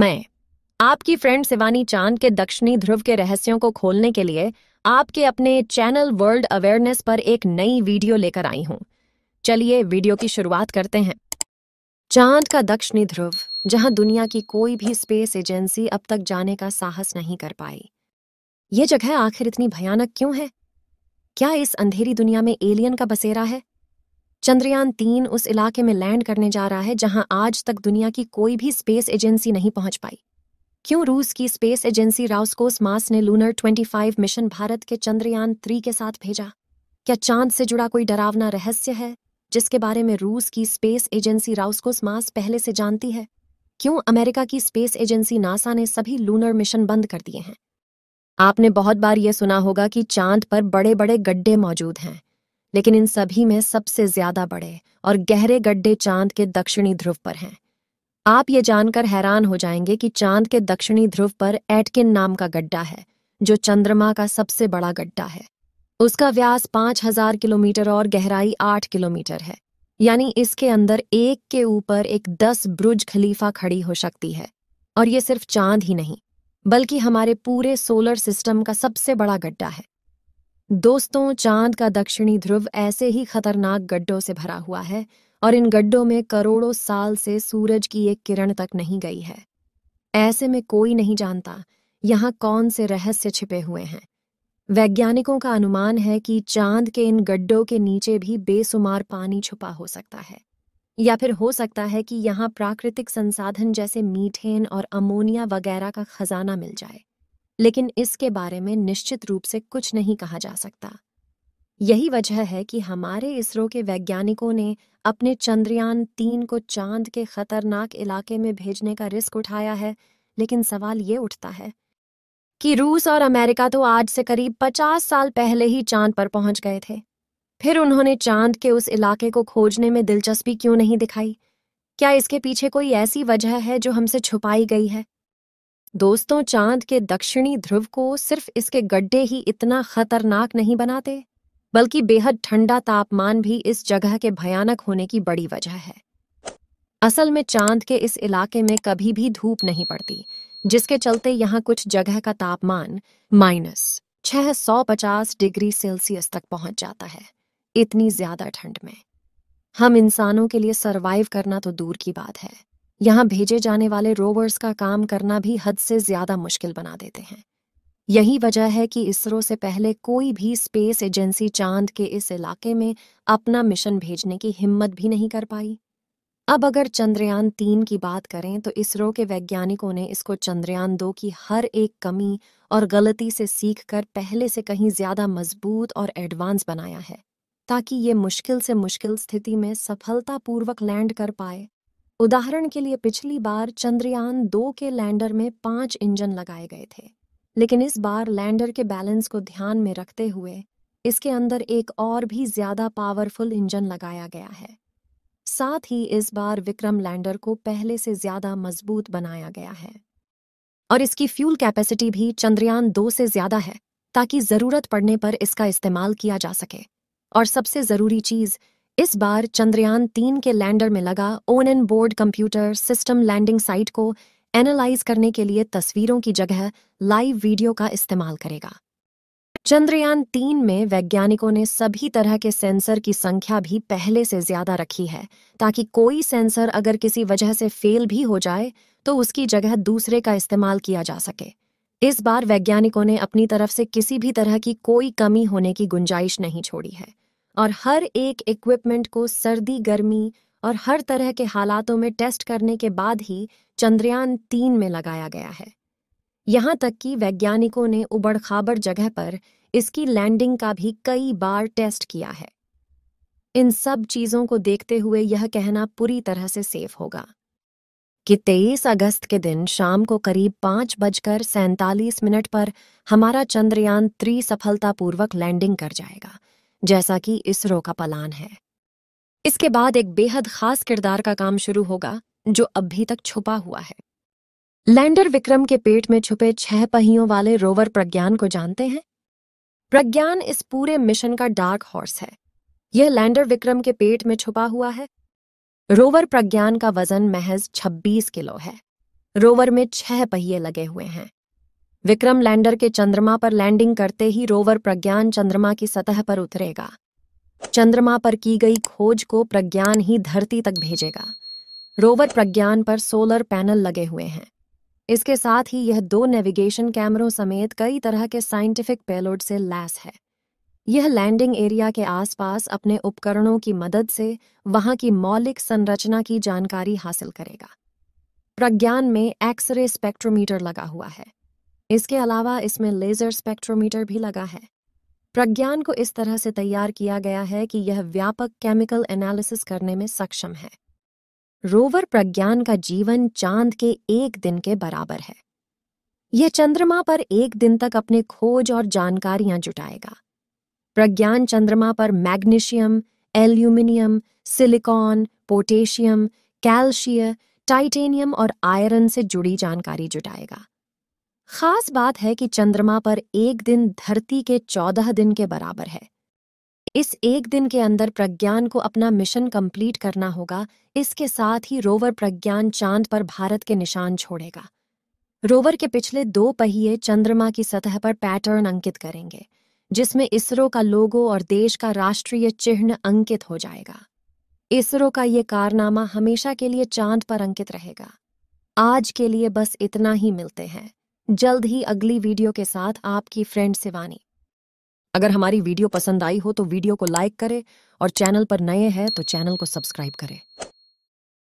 मैं आपकी फ्रेंड शिवानी चांद के दक्षिणी ध्रुव के रहस्यों को खोलने के लिए आपके अपने चैनल वर्ल्ड अवेयरनेस पर एक नई वीडियो लेकर आई हूं चलिए वीडियो की शुरुआत करते हैं चांद का दक्षिणी ध्रुव जहां दुनिया की कोई भी स्पेस एजेंसी अब तक जाने का साहस नहीं कर पाई ये जगह आखिर इतनी भयानक क्यों है क्या इस अंधेरी दुनिया में एलियन का बसेरा है चंद्रयान तीन उस इलाके में लैंड करने जा रहा है जहां आज तक दुनिया की कोई भी स्पेस एजेंसी नहीं पहुंच पाई क्यों रूस की स्पेस एजेंसी राउसकोस मास ने लूनर 25 मिशन भारत के चंद्रयान थ्री के साथ भेजा क्या चांद से जुड़ा कोई डरावना रहस्य है जिसके बारे में रूस की स्पेस एजेंसी राउसकोस मास पहले से जानती है क्यों अमेरिका की स्पेस एजेंसी नासा ने सभी लूनर मिशन बंद कर दिए हैं आपने बहुत बार ये सुना होगा कि चांद पर बड़े बड़े गड्ढे मौजूद हैं लेकिन इन सभी में सबसे ज्यादा बड़े और गहरे गड्ढे चांद के दक्षिणी ध्रुव पर हैं आप ये जानकर हैरान हो जाएंगे कि चांद के दक्षिणी ध्रुव पर एटकिन नाम का गड्ढा है जो चंद्रमा का सबसे बड़ा गड्ढा है उसका व्यास पांच हजार किलोमीटर और गहराई आठ किलोमीटर है यानी इसके अंदर एक के ऊपर एक दस ब्रुज खलीफा खड़ी हो सकती है और ये सिर्फ चांद ही नहीं बल्कि हमारे पूरे सोलर सिस्टम का सबसे बड़ा गड्ढा है दोस्तों चांद का दक्षिणी ध्रुव ऐसे ही खतरनाक गड्ढों से भरा हुआ है और इन गड्ढों में करोड़ों साल से सूरज की एक किरण तक नहीं गई है ऐसे में कोई नहीं जानता यहाँ कौन से रहस्य छिपे हुए हैं वैज्ञानिकों का अनुमान है कि चांद के इन गड्ढों के नीचे भी बेसुमार पानी छुपा हो सकता है या फिर हो सकता है कि यहाँ प्राकृतिक संसाधन जैसे मीठेन और अमोनिया वगैरह का खजाना मिल जाए लेकिन इसके बारे में निश्चित रूप से कुछ नहीं कहा जा सकता यही वजह है कि हमारे इसरो के वैज्ञानिकों ने अपने चंद्रयान तीन को चांद के खतरनाक इलाके में भेजने का रिस्क उठाया है लेकिन सवाल ये उठता है कि रूस और अमेरिका तो आज से करीब 50 साल पहले ही चांद पर पहुंच गए थे फिर उन्होंने चांद के उस इलाके को खोजने में दिलचस्पी क्यों नहीं दिखाई क्या इसके पीछे कोई ऐसी वजह है जो हमसे छुपाई गई है दोस्तों चांद के दक्षिणी ध्रुव को सिर्फ इसके गड्ढे ही इतना खतरनाक नहीं बनाते बल्कि बेहद ठंडा तापमान भी इस जगह के भयानक होने की बड़ी वजह है असल में चांद के इस इलाके में कभी भी धूप नहीं पड़ती जिसके चलते यहाँ कुछ जगह का तापमान माइनस पचास डिग्री सेल्सियस तक पहुंच जाता है इतनी ज्यादा ठंड में हम इंसानों के लिए सरवाइव करना तो दूर की बात है यहाँ भेजे जाने वाले रोवर्स का काम करना भी हद से ज्यादा मुश्किल बना देते हैं यही वजह है कि इसरो से पहले कोई भी स्पेस एजेंसी चांद के इस इलाके में अपना मिशन भेजने की हिम्मत भी नहीं कर पाई अब अगर चंद्रयान तीन की बात करें तो इसरो के वैज्ञानिकों ने इसको चंद्रयान दो की हर एक कमी और गलती से सीख कर पहले से कहीं ज्यादा मजबूत और एडवांस बनाया है ताकि ये मुश्किल से मुश्किल स्थिति में सफलतापूर्वक लैंड कर पाए उदाहरण के लिए पिछली बार चंद्रयान दो के लैंडर में पांच इंजन लगाए गए थे लेकिन इस बार लैंडर के बैलेंस को ध्यान में रखते हुए इसके अंदर एक और भी ज्यादा पावरफुल इंजन लगाया गया है साथ ही इस बार विक्रम लैंडर को पहले से ज्यादा मजबूत बनाया गया है और इसकी फ्यूल कैपेसिटी भी चंद्रयान दो से ज्यादा है ताकि जरूरत पड़ने पर इसका इस्तेमाल किया जा सके और सबसे जरूरी चीज इस बार चंद्रयान तीन के लैंडर में लगा on an board computer system landing site को एनालाइज करने के लिए तस्वीरों की जगह लाइव वीडियो का इस्तेमाल करेगा चंद्रयान तीन में वैज्ञानिकों ने सभी तरह के सेंसर की संख्या भी पहले से ज्यादा रखी है ताकि कोई सेंसर अगर किसी वजह से फेल भी हो जाए तो उसकी जगह दूसरे का इस्तेमाल किया जा सके इस बार वैज्ञानिकों ने अपनी तरफ से किसी भी तरह की कोई कमी होने की गुंजाइश नहीं छोड़ी है और हर एक इक्विपमेंट को सर्दी गर्मी और हर तरह के हालातों में टेस्ट करने के बाद ही चंद्रयान तीन में लगाया गया है यहां तक कि वैज्ञानिकों ने उबड़ खाबड़ जगह पर इसकी लैंडिंग का भी कई बार टेस्ट किया है इन सब चीजों को देखते हुए यह कहना पूरी तरह से सेफ होगा कि 23 अगस्त के दिन शाम को करीब पांच बजकर सैंतालीस मिनट पर हमारा चंद्रयान त्रि सफलतापूर्वक लैंडिंग कर जाएगा जैसा कि इसरो का पलान है इसके बाद एक बेहद खास किरदार का काम शुरू होगा जो अभी तक छुपा हुआ है लैंडर विक्रम के पेट में छुपे छह पहियों वाले रोवर प्रज्ञान को जानते हैं प्रज्ञान इस पूरे मिशन का डार्क हॉर्स है यह लैंडर विक्रम के पेट में छुपा हुआ है रोवर प्रज्ञान का वजन महज 26 किलो है रोवर में छह पहिए लगे हुए हैं विक्रम लैंडर के चंद्रमा पर लैंडिंग करते ही रोवर प्रज्ञान चंद्रमा की सतह पर उतरेगा चंद्रमा पर की गई खोज को प्रज्ञान ही धरती तक भेजेगा रोवर प्रज्ञान पर सोलर पैनल लगे हुए हैं इसके साथ ही यह दो नेविगेशन कैमरों समेत कई तरह के साइंटिफिक पेलोड से लैस है यह लैंडिंग एरिया के आसपास अपने उपकरणों की मदद से वहां की मौलिक संरचना की जानकारी हासिल करेगा प्रज्ञान में एक्सरे स्पेक्ट्रोमीटर लगा हुआ है इसके अलावा इसमें लेज़र स्पेक्ट्रोमीटर भी लगा है प्रज्ञान को इस तरह से तैयार किया गया है कि यह व्यापक केमिकल एनालिसिस करने में सक्षम है रोवर प्रज्ञान का जीवन चांद के एक दिन के बराबर है यह चंद्रमा पर एक दिन तक अपने खोज और जानकारियां जुटाएगा प्रज्ञान चंद्रमा पर magnesium aluminium silicon potassium calcium titanium और आयरन से जुड़ी जानकारी जुटाएगा खास बात है कि चंद्रमा पर एक दिन धरती के चौदह दिन के बराबर है इस एक दिन के अंदर प्रज्ञान को अपना मिशन कंप्लीट करना होगा इसके साथ ही रोवर प्रज्ञान चांद पर भारत के निशान छोड़ेगा रोवर के पिछले दो पहिए चंद्रमा की सतह पर पैटर्न अंकित करेंगे जिसमें इसरो का लोगो और देश का राष्ट्रीय चिन्ह अंकित हो जाएगा इसरो का ये कारनामा हमेशा के लिए चांद पर अंकित रहेगा आज के लिए बस इतना ही मिलते हैं जल्द ही अगली वीडियो के साथ आपकी फ्रेंड सिवानी अगर हमारी वीडियो पसंद आई हो तो वीडियो को लाइक करें और चैनल पर नए हैं तो चैनल को सब्सक्राइब करें